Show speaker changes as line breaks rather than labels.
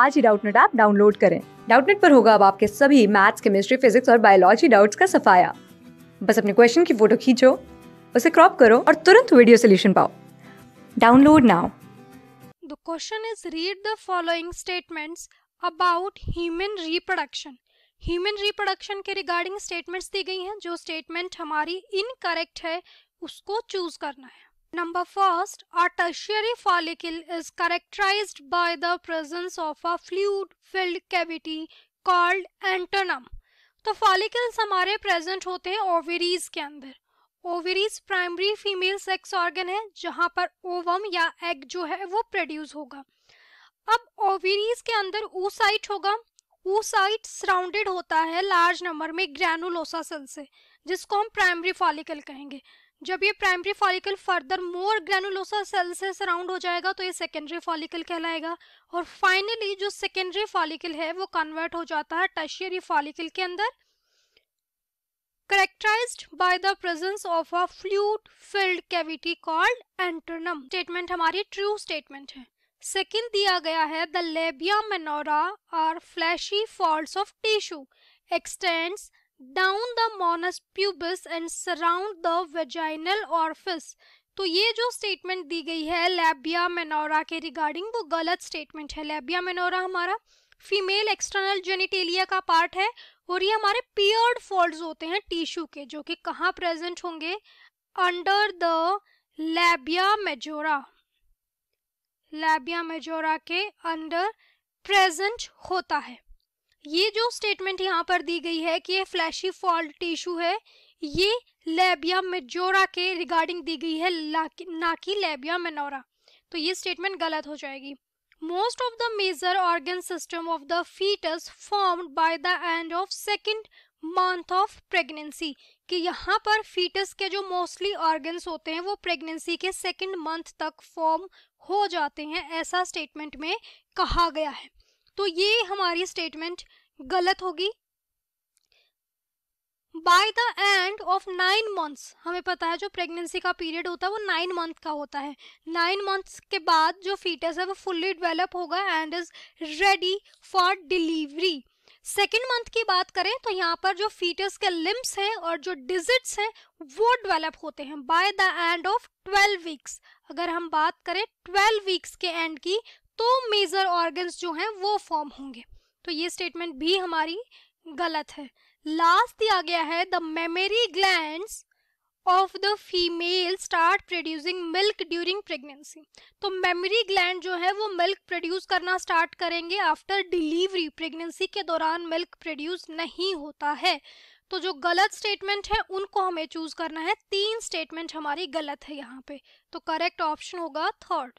आज ही Doubtnut app download करें डाउटनेट पर होगा अब आपके सभी मैथ्स केमिस्ट्री फिजिक्स और बायोलॉजी डाउट्स का सफाया बस अपने क्वेश्चन की फोटो खींचो उसे क्रॉप करो और तुरंत वीडियो सोल्यूशन पाओ download now the question is read the following statements about human reproduction human reproduction के रिगार्डिंग स्टेटमेंट्स दी गई हैं जो स्टेटमेंट हमारी इनकरेक्ट है उसको चूज करना है Number first, a tertiary follicle is characterized by the presence of a fluid-filled cavity called antennum. तो फॉलिकल्स हमारे प्रेजेंट होते हैं ओवरीज के अंदर ovaries primary female sex organ है जहां पर ओवम या एग जो है वो प्रोड्यूस होगा अब ओवरीज के अंदर ऊसाइट होगा ऊसाइट सराउंडेड होता है लार्ज नंबर में ग्रैनुलोसा सेल से जिसको हम प्राइमरी फॉलिकल कहेंगे जब ये primary follicle further more granulosa cell से सराउंड हो जाएगा तो ये सेकेंडरी फॉलिकल कहलाएगा और फाइनली जो सेकेंडरी फॉलिकल है वो कन्वर्ट हो जाता है टर्शियरी फॉलिकल के अंदर characterise by the presence of a fluid filled cavity called antrum statement हमारी ट्रू स्टेटमेंट है सेकेंड दिया गया है the labia minora are fleshy folds of tissue extends down the mons pubis and surround the vaginal orifice तो ये जो statement दी गई है लेबिया मेनोरा के रिगार्डिंग वो गलत स्टेटमेंट है लेबिया मेनोरा हमारा फीमेल एक्सटर्नल जेनिटेलिया का पार्ट है और ये हमारे पियर्ड फोल्ड होते हैं टिश्यू के जो कि कहाँ प्रेजेंट होंगे under the labia majora labia majora के अंडर प्रेजेंट होता है ये जो स्टेटमेंट यहाँ पर दी गई है कि ये फ्लैशी फॉल्ट टिश्यू है ये लेबिया मेजोरा के रिगार्डिंग दी गई है ना कि लेबिया मेनोरा तो ये स्टेटमेंट गलत हो जाएगी most of the major organ system of the foetus formed by the end of second month of pregnancy कि यहाँ पर फीटस के जो मोस्टली ऑर्गन्स होते हैं वो प्रेगनेंसी के सेकेंड मंथ तक फॉर्म हो जाते हैं ऐसा स्टेटमेंट में कहा गया है तो ये हमारी स्टेटमेंट गलत होगी by the end of nine months हमें पता है जो प्रेगनेंसी का पीरियड होता है वो नाइन मंथ का होता है नाइन मंथ्स के बाद जो फीटस है वो फुल्ली डेवलप होगा and is ready for delivery second month की बात करें तो यहाँ पर जो फीटस के लिम्स हैं और जो डिजिट्स हैं वो डेवलप होते हैं by the end of 12 weeks अगर हम बात करें 12 वीक्स के एंड की तो मेजर ऑर्गन्स जो हैं वो फॉर्म होंगे तो ये स्टेटमेंट भी हमारी गलत है लास्ट दिया गया है the memory gland of the female start producing milk during pregnancy तो मेमोरी ग्लैंड जो है वो मिल्क प्रोड्यूस करना स्टार्ट करेंगे आफ्टर डिलीवरी प्रेगनेंसी के दौरान मिल्क प्रोड्यूस नहीं होता है तो जो गलत स्टेटमेंट है उनको हमें चूज करना है तीन स्टेटमेंट हमारी गलत है यहाँ पे तो करेक्ट ऑप्शन होगा थर्ड